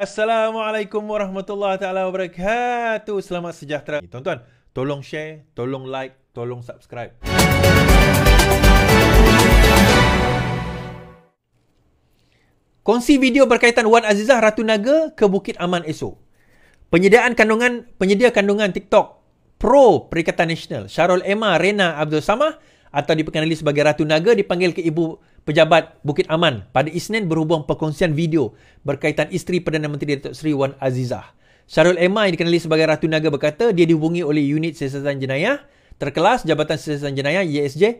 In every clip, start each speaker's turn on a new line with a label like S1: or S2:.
S1: Assalamualaikum warahmatullahi taala wabarakatuh. Selamat sejahtera. Tuan-tuan, tolong share, tolong like, tolong subscribe. Kongsi video berkaitan Wan Azizah Ratu Naga ke Bukit Aman esok. Penyediaan kandungan, penyedia kandungan TikTok Pro Perikatan Nasional Syarul Emma Rena Abdul Samah atau diperkenali sebagai Ratu Naga dipanggil ke ibu Pejabat Bukit Aman pada Isnin berhubung perkongsian video berkaitan isteri Perdana Menteri Datuk Seri Wan Azizah. Syarul Emma yang dikenali sebagai Ratu Naga berkata dia dihubungi oleh unit siasatan jenayah terkelas Jabatan Siasatan Jenayah ISJ e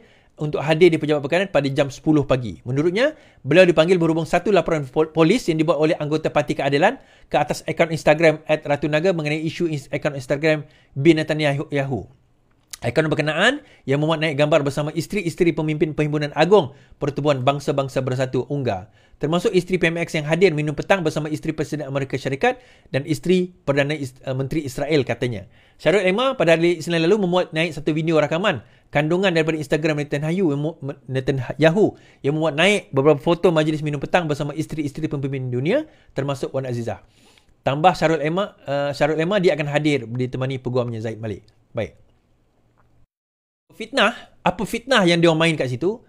S1: untuk hadir di Pejabat Perkanan pada jam 10 pagi. Menurutnya, beliau dipanggil berhubung satu laporan polis yang dibuat oleh anggota Parti Keadilan ke atas akaun Instagram at Ratu Naga mengenai isu akaun Instagram Bin Netanyahu. Ikon berkenaan yang memuat naik gambar bersama isteri-isteri pemimpin Perhimpunan Agong Pertubuhan Bangsa-Bangsa Bersatu UNGA. Termasuk isteri PMX yang hadir minum petang bersama isteri Presiden Amerika Syarikat dan isteri Perdana Is- eh, Menteri Israel katanya. Syarul Emma pada hari Senin lalu memuat naik satu video rakaman kandungan daripada Instagram Nathan Hayu, Nathan Yahoo yang memuat naik beberapa foto majlis minum petang bersama isteri-isteri pemimpin dunia termasuk Wan Azizah. Tambah Syarul Emma, uh, eh, Syarul Emma dia akan hadir ditemani peguamnya Zaid Malik. Baik fitnah apa fitnah yang dia main kat situ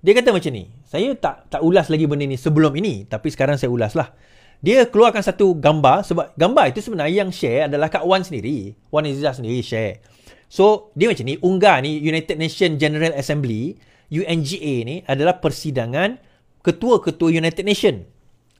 S1: dia kata macam ni saya tak tak ulas lagi benda ni sebelum ini tapi sekarang saya ulas lah dia keluarkan satu gambar sebab gambar itu sebenarnya yang share adalah kat Wan sendiri Wan Izzah sendiri share so dia macam ni unggah ni United Nations General Assembly UNGA ni adalah persidangan ketua-ketua United Nations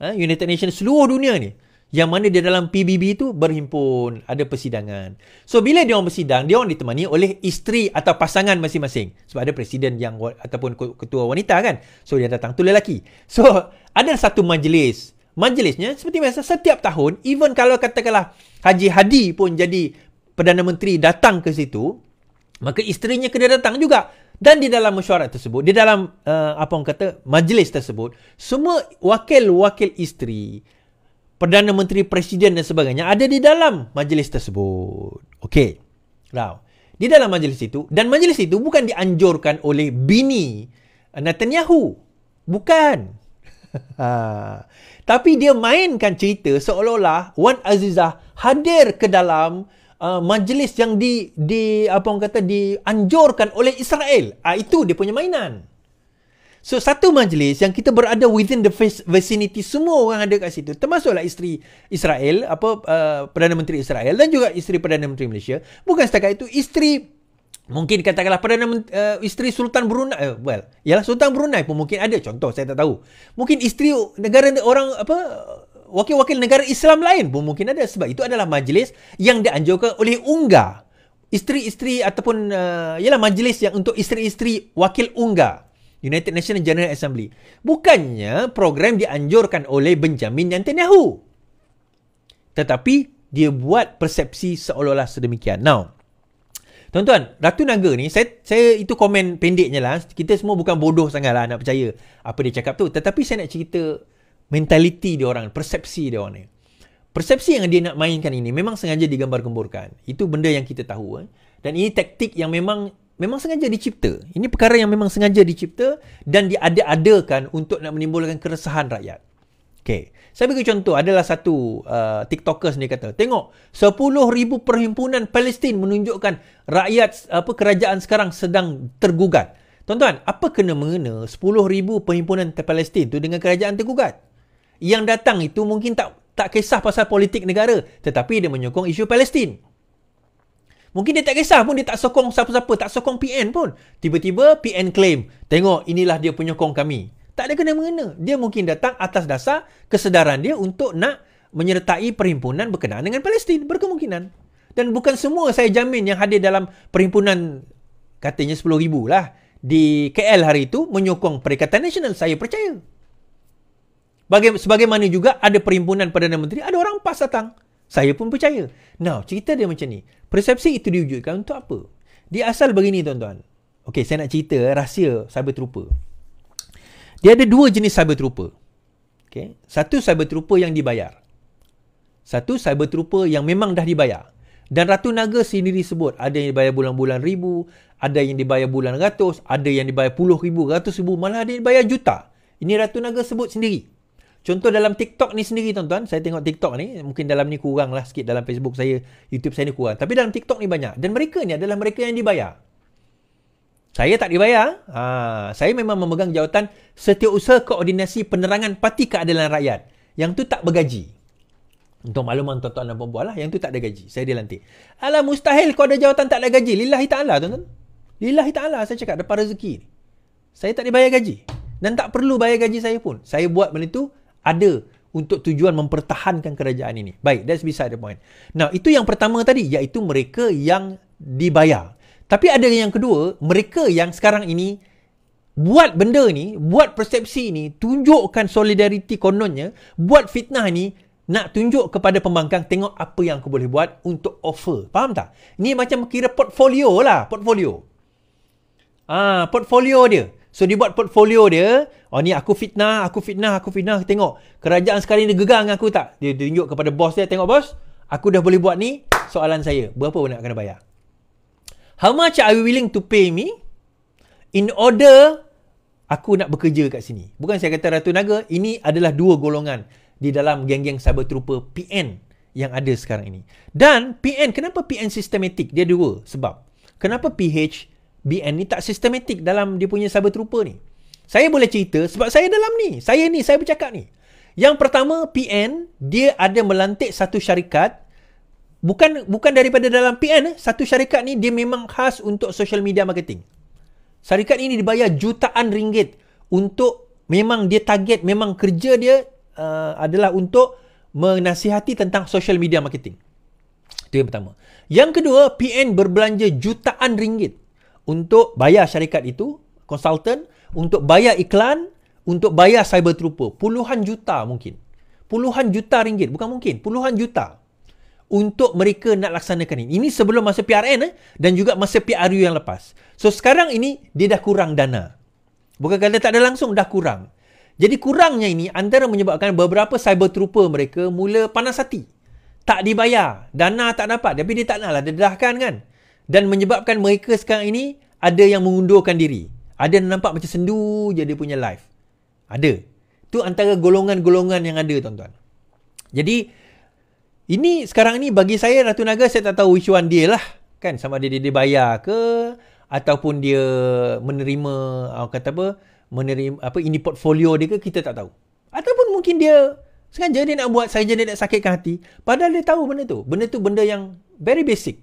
S1: ha, United Nations seluruh dunia ni yang mana dia dalam PBB tu berhimpun ada persidangan. So bila dia orang bersidang, dia orang ditemani oleh isteri atau pasangan masing-masing. Sebab ada presiden yang ataupun ketua wanita kan. So dia datang tu lelaki. So ada satu majlis. Majlisnya seperti biasa setiap tahun even kalau katakanlah Haji Hadi pun jadi Perdana Menteri datang ke situ, maka isterinya kena datang juga. Dan di dalam mesyuarat tersebut, di dalam uh, apa orang kata majlis tersebut, semua wakil-wakil isteri Perdana Menteri Presiden dan sebagainya ada di dalam majlis tersebut. Okey. Now, di dalam majlis itu dan majlis itu bukan dianjurkan oleh bini Netanyahu. Bukan. Ha. Tapi dia mainkan cerita seolah-olah Wan Azizah hadir ke dalam uh, majlis yang di di apa orang kata dianjurkan oleh Israel. uh, itu dia punya mainan. So satu majlis yang kita berada within the vicinity semua orang ada kat situ termasuklah isteri Israel apa uh, Perdana Menteri Israel dan juga isteri Perdana Menteri Malaysia bukan setakat itu isteri mungkin katakanlah Perdana uh, isteri Sultan Brunei uh, well ialah Sultan Brunei pun mungkin ada contoh saya tak tahu mungkin isteri negara orang apa wakil-wakil negara Islam lain pun mungkin ada sebab itu adalah majlis yang dianjurkan oleh unga isteri-isteri ataupun uh, ialah majlis yang untuk isteri-isteri wakil unga. United Nations General Assembly. Bukannya program dianjurkan oleh Benjamin Netanyahu. Tetapi dia buat persepsi seolah-olah sedemikian. Now, tuan-tuan, Ratu Naga ni, saya, saya itu komen pendeknya lah. Kita semua bukan bodoh sangat lah nak percaya apa dia cakap tu. Tetapi saya nak cerita mentaliti dia orang, persepsi dia orang ni. Persepsi yang dia nak mainkan ini memang sengaja digambar gemburkan. Itu benda yang kita tahu. Eh. Dan ini taktik yang memang memang sengaja dicipta. Ini perkara yang memang sengaja dicipta dan diada-adakan untuk nak menimbulkan keresahan rakyat. Okay. Saya bagi contoh adalah satu uh, TikToker sendiri kata, tengok 10,000 perhimpunan Palestin menunjukkan rakyat apa kerajaan sekarang sedang tergugat. Tuan-tuan, apa kena mengena 10,000 perhimpunan Palestin tu dengan kerajaan tergugat? Yang datang itu mungkin tak tak kisah pasal politik negara, tetapi dia menyokong isu Palestin. Mungkin dia tak kisah pun dia tak sokong siapa-siapa, tak sokong PN pun. Tiba-tiba PN claim, tengok inilah dia penyokong kami. Tak ada kena mengena. Dia mungkin datang atas dasar kesedaran dia untuk nak menyertai perhimpunan berkenaan dengan Palestin berkemungkinan. Dan bukan semua saya jamin yang hadir dalam perhimpunan katanya ribu lah di KL hari itu menyokong Perikatan Nasional saya percaya. Bagaimana sebagaimana juga ada perhimpunan Perdana Menteri ada orang PAS datang. Saya pun percaya. Now, cerita dia macam ni. Persepsi itu diwujudkan untuk apa? Dia asal begini tuan-tuan. Okay, saya nak cerita eh, rahsia cyber trooper. Dia ada dua jenis cyber trooper. Okay. Satu cyber trooper yang dibayar. Satu cyber trooper yang memang dah dibayar. Dan Ratu Naga sendiri sebut ada yang dibayar bulan-bulan ribu, ada yang dibayar bulan ratus, ada yang dibayar puluh ribu, ratus ribu, malah ada yang dibayar juta. Ini Ratu Naga sebut sendiri. Contoh dalam TikTok ni sendiri tuan-tuan, saya tengok TikTok ni, mungkin dalam ni kurang lah sikit dalam Facebook saya, YouTube saya ni kurang. Tapi dalam TikTok ni banyak. Dan mereka ni adalah mereka yang dibayar. Saya tak dibayar. Ha, saya memang memegang jawatan setiausaha koordinasi penerangan parti keadilan rakyat. Yang tu tak bergaji. Untuk makluman tuan-tuan dan perempuan lah, yang tu tak ada gaji. Saya dilantik. Alah mustahil kau ada jawatan tak ada gaji. Lillahi ta'ala tuan-tuan. Lillahi ta'ala saya cakap, depan rezeki Saya tak dibayar gaji. Dan tak perlu bayar gaji saya pun. Saya buat benda tu, ada untuk tujuan mempertahankan kerajaan ini. Baik, that's beside the point. Nah, itu yang pertama tadi iaitu mereka yang dibayar. Tapi ada yang kedua, mereka yang sekarang ini buat benda ni, buat persepsi ni, tunjukkan solidariti kononnya, buat fitnah ni nak tunjuk kepada pembangkang tengok apa yang aku boleh buat untuk offer. Faham tak? Ni macam kira portfolio lah, portfolio. Ah, portfolio dia. So dia buat portfolio dia Oh ni aku fitnah Aku fitnah Aku fitnah Tengok Kerajaan sekarang ni gegar dengan aku tak Dia tunjuk kepada bos dia Tengok bos Aku dah boleh buat ni Soalan saya Berapa nak kena bayar How much are you willing to pay me In order Aku nak bekerja kat sini Bukan saya kata Ratu Naga Ini adalah dua golongan Di dalam geng-geng cyber trooper PN Yang ada sekarang ini Dan PN Kenapa PN systematic Dia dua sebab Kenapa PH BN ni tak sistematik dalam dia punya cyber trupa ni. Saya boleh cerita sebab saya dalam ni. Saya ni, saya bercakap ni. Yang pertama, PN, dia ada melantik satu syarikat. Bukan bukan daripada dalam PN, eh. satu syarikat ni dia memang khas untuk social media marketing. Syarikat ini dibayar jutaan ringgit untuk memang dia target, memang kerja dia uh, adalah untuk menasihati tentang social media marketing. Itu yang pertama. Yang kedua, PN berbelanja jutaan ringgit untuk bayar syarikat itu, konsultan, untuk bayar iklan, untuk bayar cyber trooper. Puluhan juta mungkin. Puluhan juta ringgit. Bukan mungkin. Puluhan juta. Untuk mereka nak laksanakan ini. Ini sebelum masa PRN eh, dan juga masa PRU yang lepas. So sekarang ini dia dah kurang dana. Bukan kata tak ada langsung, dah kurang. Jadi kurangnya ini antara menyebabkan beberapa cyber trooper mereka mula panas hati. Tak dibayar. Dana tak dapat. Tapi dia tak nak lah. Dia dahkan kan dan menyebabkan mereka sekarang ini ada yang mengundurkan diri. Ada yang nampak macam sendu je dia punya life. Ada. Tu antara golongan-golongan yang ada tuan-tuan. Jadi ini sekarang ni bagi saya Ratu Naga saya tak tahu which dia lah. Kan sama dia, dia bayar ke ataupun dia menerima kata apa menerima apa ini portfolio dia ke kita tak tahu. Ataupun mungkin dia sengaja dia nak buat saya jadi nak sakitkan hati padahal dia tahu benda tu. Benda tu benda yang very basic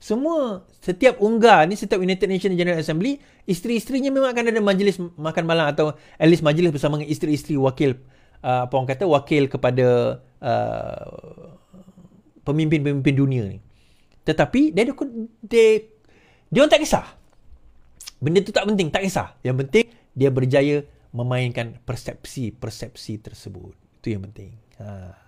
S1: semua setiap unggah ni setiap United Nations General Assembly isteri-isterinya memang akan ada majlis makan malam atau at least majlis bersama dengan isteri-isteri wakil uh, apa orang kata wakil kepada uh, pemimpin-pemimpin dunia ni tetapi dia dia dia orang tak kisah benda tu tak penting tak kisah yang penting dia berjaya memainkan persepsi-persepsi tersebut itu yang penting ha